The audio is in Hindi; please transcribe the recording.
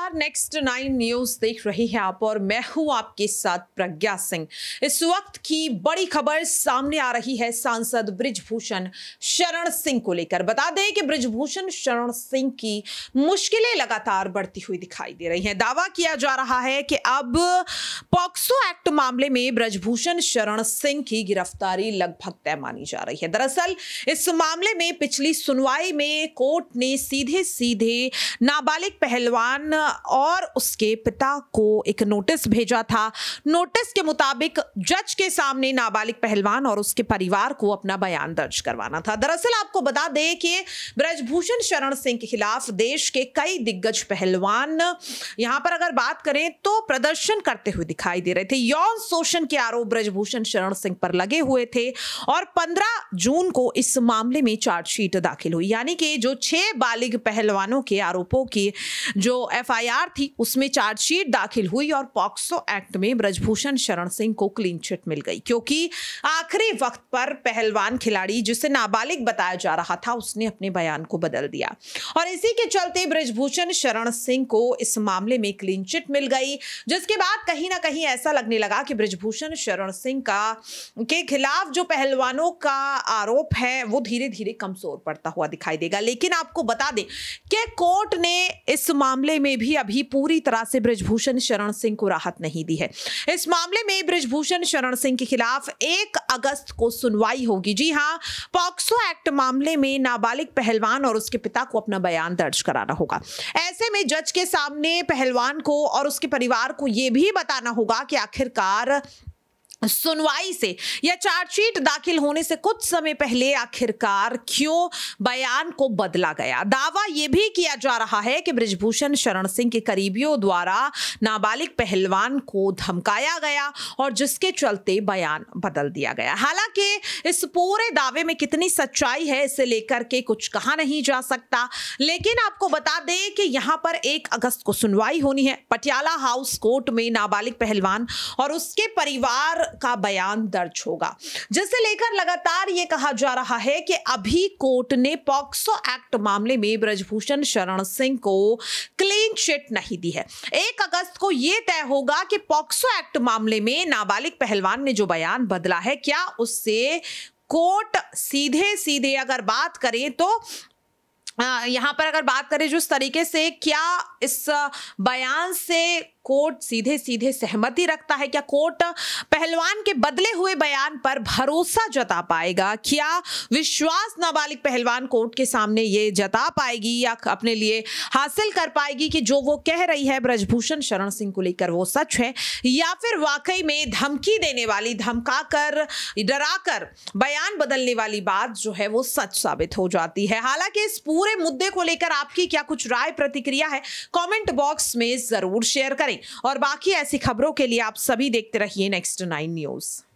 नमस्कार नेक्स्ट नाइन न्यूज देख रहे हैं आप और मैं हूं आपके साथ प्रज्ञा सिंह इस वक्त की बड़ी खबर सामने आ रही है सांसद ब्रिजभूषण शरण सिंह को लेकर बता दें कि ब्रिजभूषण शरण सिंह की मुश्किलें लगातार बढ़ती हुई दिखाई दे रही हैं दावा किया जा रहा है कि अब पॉक्सो मामले में ब्रजभूषण शरण सिंह की गिरफ्तारी लगभग तय मानी जा रही है दरअसल इस मामले में पिछली सुनवाई में कोर्ट ने सीधे सीधे नाबालिग पहलवान और उसके पिता को एक नोटिस भेजा था नोटिस के मुताबिक जज के सामने नाबालिग पहलवान और उसके परिवार को अपना बयान दर्ज करवाना था दरअसल आपको बता दें कि ब्रजभूषण शरण सिंह के खिलाफ देश के कई दिग्गज पहलवान यहां पर अगर बात करें तो प्रदर्शन करते हुए दिखाई दे रहे थे यौ यौन शोषण के आरोप ब्रजभूषण शरण सिंह पर लगे हुए थे और 15 जून को इस मामले में चार्जशीट दाखिल हुई यानी कि जो छह बालिग पहलवानों के आरोपों की जो एफआईआर थी उसमें चार्जशीट दाखिल हुई और पॉक्सो एक्ट में ब्रजभूषण शरण सिंह को क्लीन चिट मिल गई क्योंकि आखिरी वक्त पर पहलवान खिलाड़ी जिसे नाबालिग बताया जा रहा था उसने अपने बयान को बदल दिया और इसी के चलते ब्रजभूषण शरण सिंह को इस मामले में क्लीन चिट मिल गई जिसके बाद कहीं ना कहीं ऐसा लगने लगा लगा कि ब्रजभूषण शरण सिंह का के खिलाफ जो पहलवानों का आरोप है वो धीरे धीरे कमजोर पड़ता हुआ दिखाई देगा लेकिन आपको बता दें कि कोर्ट ने इस मामले में भी अभी पूरी तरह से ब्रजभूषण शरण सिंह को राहत नहीं दी है इस मामले में ब्रजभूषण शरण सिंह के खिलाफ एक अगस्त को सुनवाई होगी जी हाँ पॉक्सो एक्ट मामले में नाबालिग पहलवान और उसके पिता को अपना बयान दर्ज कराना होगा ऐसे में जज के सामने पहलवान को और उसके परिवार को यह भी बताना होगा कि आखिर cara सुनवाई से या चार्जशीट दाखिल होने से कुछ समय पहले आखिरकार क्यों बयान को बदला गया दावा यह भी किया जा रहा है कि ब्रजभूषण शरण सिंह के करीबियों द्वारा नाबालिग पहलवान को धमकाया गया और जिसके चलते बयान बदल दिया गया हालांकि इस पूरे दावे में कितनी सच्चाई है इसे लेकर के कुछ कहा नहीं जा सकता लेकिन आपको बता दें कि यहाँ पर एक अगस्त को सुनवाई होनी है पटियाला हाउस कोर्ट में नाबालिग पहलवान और उसके परिवार का बयान दर्ज होगा जिसे लेकर लगातार ये कहा जा रहा है कि अभी कोर्ट ने पॉक्सो एक्ट मामले में ब्रजभूषण शरण सिंह को क्लीन चिट नहीं दी है एक अगस्त को यह तय होगा कि पॉक्सो एक्ट मामले में नाबालिग पहलवान ने जो बयान बदला है क्या उससे कोर्ट सीधे सीधे अगर बात करें तो यहां पर अगर बात करें जिस तरीके से क्या इस बयान से कोर्ट सीधे सीधे सहमति रखता है क्या कोर्ट पहलवान के बदले हुए बयान पर भरोसा जता पाएगा क्या विश्वास नाबालिग पहलवान कोर्ट के सामने ये जता पाएगी या अपने लिए हासिल कर पाएगी कि जो वो कह रही है ब्रजभूषण शरण सिंह को लेकर वो सच है या फिर वाकई में धमकी देने वाली धमका कर डरा कर बयान बदलने वाली बात जो है वो सच साबित हो जाती है हालांकि इस पूरे मुद्दे को लेकर आपकी क्या कुछ राय प्रतिक्रिया है कमेंट बॉक्स में जरूर शेयर करें और बाकी ऐसी खबरों के लिए आप सभी देखते रहिए नेक्स्ट नाइन न्यूज़